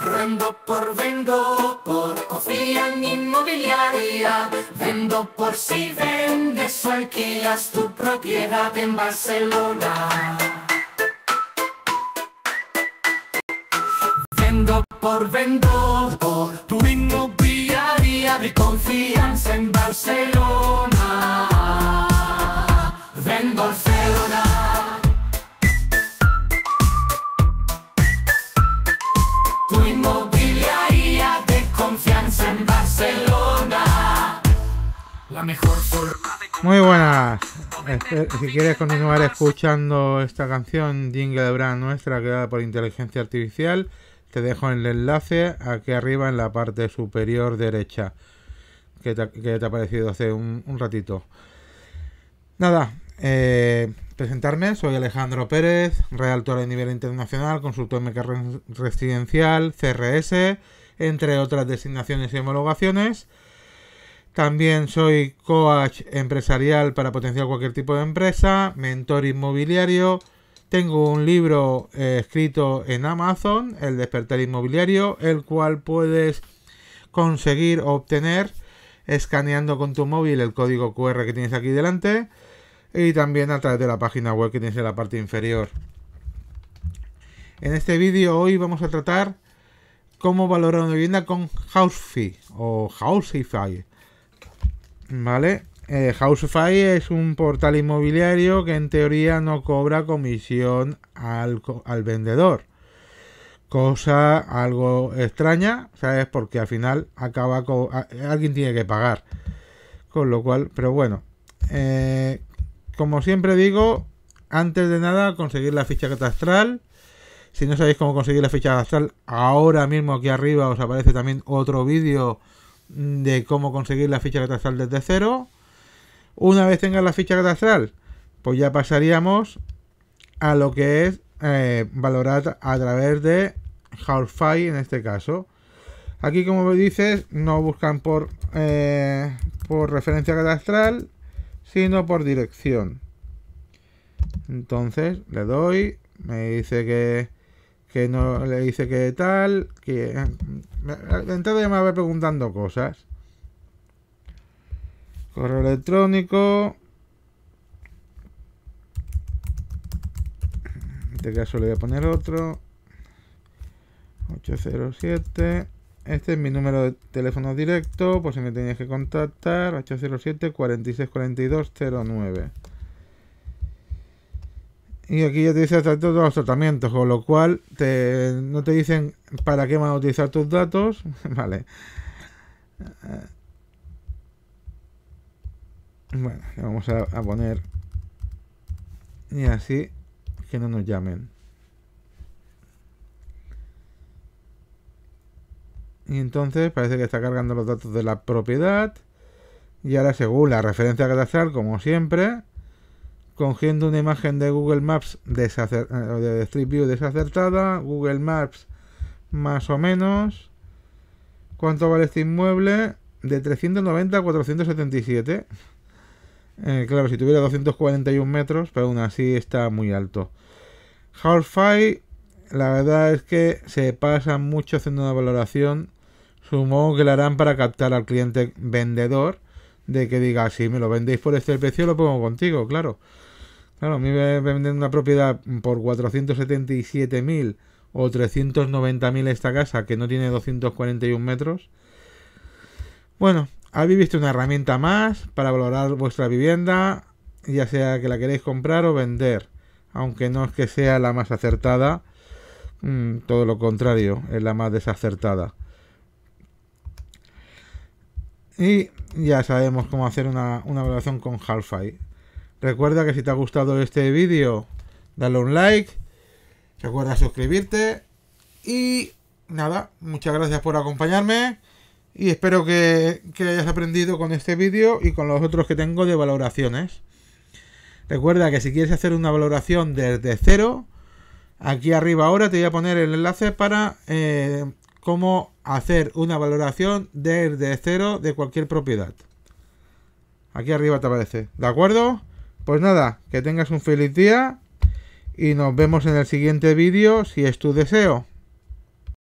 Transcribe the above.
Vendo por vendo por confía en inmobiliaria. Vendo por si vendes o alquilas tu propiedad en Barcelona. Vendo por vendo por tu inmobiliaria de confianza en Barcelona. Vendo Barcelona. Muy buenas. Eh, eh, si quieres continuar escuchando esta canción Jingle Brand nuestra creada por inteligencia artificial, te dejo el enlace aquí arriba en la parte superior derecha que te, que te ha aparecido hace un, ratito. Nada, eh, presentarme, soy Alejandro Pérez, realtor a nivel internacional, consultor en residencial, CRS, entre otras designaciones y homologaciones. También soy coach empresarial para potenciar cualquier tipo de empresa, mentor inmobiliario. Tengo un libro eh, escrito en Amazon, El despertar inmobiliario, el cual puedes conseguir obtener escaneando con tu móvil el código QR que tienes aquí delante y también a través de la página web que tienes en la parte inferior. En este vídeo hoy vamos a tratar cómo valorar una vivienda con Housefi o Houseify ¿Vale? Eh, Houseify es un portal inmobiliario que en teoría no cobra comisión al, vendedor. Cosa algo extraña, ¿sabes? Porque al final acaba con alguien tiene que pagar. Con lo cual, pero bueno. Eh, como siempre digo, antes de nada, conseguir la ficha catastral. Si no sabéis cómo conseguir la ficha catastral, ahora mismo aquí arriba os aparece también otro vídeo de cómo conseguir la ficha catastral desde cero. Una vez tengas la ficha catastral, pues ya pasaríamos a lo que es eh, valorar a través de Housefly en este caso. Aquí, como dices, no buscan por, eh, por referencia catastral, sino por dirección. Entonces, le doy, me dice que que no le dice que tal, que mm, entonces ya me va preguntando cosas. Correo electrónico. En este caso le voy a poner otro. 807. Este es mi número de teléfono directo, por si me tenéis que contactar. 807 464209. Y aquí ya te dice todos los tratamientos, con lo cual te, no te dicen para qué van a utilizar tus datos. vale. Eh, bueno, le vamos a, poner. Y así que no nos llamen. Y entonces parece que está cargando los datos de la propiedad. Y ahora según la referencia catastral, como siempre, cogiendo una imagen de Google Maps eh, de Street View desacertada, Google Maps más o menos. ¿Cuánto vale este inmueble? De 390 a 477. Eh, claro, si tuviera 241 metros, pero aún así está muy alto. Half-Fi, la verdad es que se pasa mucho haciendo una valoración. Supongo que la harán para captar al cliente vendedor de que diga, si me lo vendéis por este precio, lo pongo contigo, claro. Claro, a mí me venden una propiedad por 477.000 o 390.000 esta casa que no tiene 241 metros. Bueno, habéis visto una herramienta más para valorar vuestra vivienda, ya sea que la queréis comprar o vender, aunque no es que sea la más acertada, mm, todo lo contrario, es la más desacertada. Y ya sabemos cómo hacer una, una valoración con Half-Fi. Recuerda que si te ha gustado este vídeo, dale un like. Recuerda suscribirte. Y nada, muchas gracias por acompañarme. Y espero que, hayas aprendido con este vídeo y con los otros que tengo de valoraciones. Recuerda que si quieres hacer una valoración desde cero, aquí arriba ahora te voy a poner el enlace para eh, cómo hacer una valoración desde cero de cualquier propiedad. Aquí arriba te aparece. ¿De acuerdo? Pues nada, que tengas un feliz día y nos vemos en el siguiente vídeo si es tu deseo.